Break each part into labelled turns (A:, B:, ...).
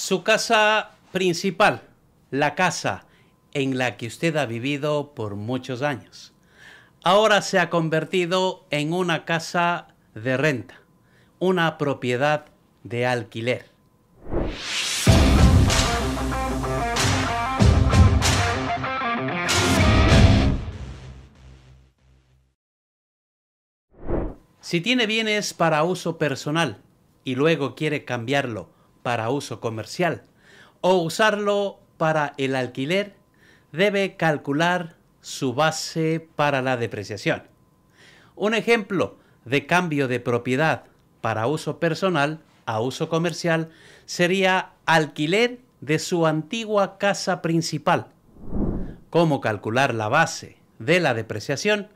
A: Su casa principal, la casa en la que usted ha vivido por muchos años, ahora se ha convertido en una casa de renta, una propiedad de alquiler. Si tiene bienes para uso personal y luego quiere cambiarlo para uso comercial o usarlo para el alquiler, debe calcular su base para la depreciación. Un ejemplo de cambio de propiedad para uso personal a uso comercial sería alquiler de su antigua casa principal. Cómo calcular la base de la depreciación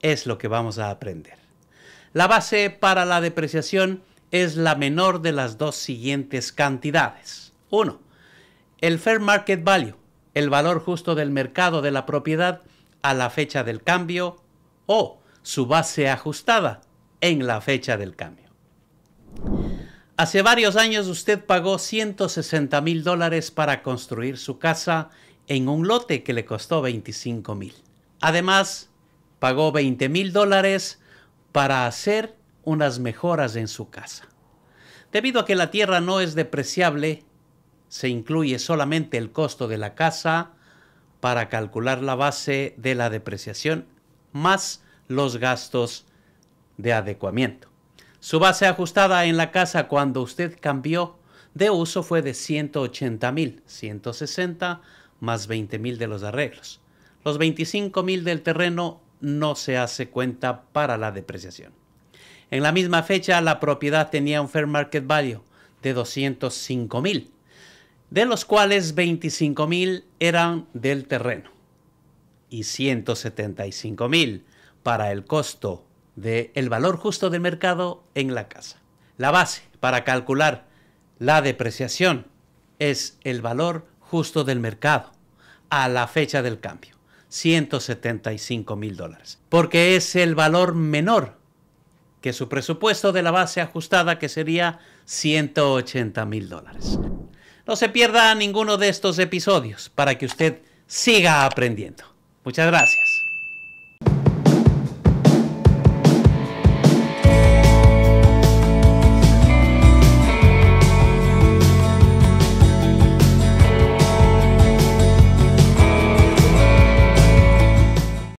A: es lo que vamos a aprender. La base para la depreciación es la menor de las dos siguientes cantidades. 1. El fair market value, el valor justo del mercado de la propiedad a la fecha del cambio o su base ajustada en la fecha del cambio. Hace varios años usted pagó 160 mil dólares para construir su casa en un lote que le costó 25 mil. Además, pagó 20 mil dólares para hacer unas mejoras en su casa. Debido a que la tierra no es depreciable, se incluye solamente el costo de la casa para calcular la base de la depreciación más los gastos de adecuamiento. Su base ajustada en la casa cuando usted cambió de uso fue de 180 mil, 160 más 20 mil de los arreglos. Los $25,000 mil del terreno no se hace cuenta para la depreciación. En la misma fecha, la propiedad tenía un fair market value de 205 mil, de los cuales 25 mil eran del terreno y 175 mil para el costo del el valor justo del mercado en la casa. La base para calcular la depreciación es el valor justo del mercado a la fecha del cambio, 175 mil dólares, porque es el valor menor que su presupuesto de la base ajustada, que sería 180 mil dólares. No se pierda ninguno de estos episodios para que usted siga aprendiendo. Muchas gracias.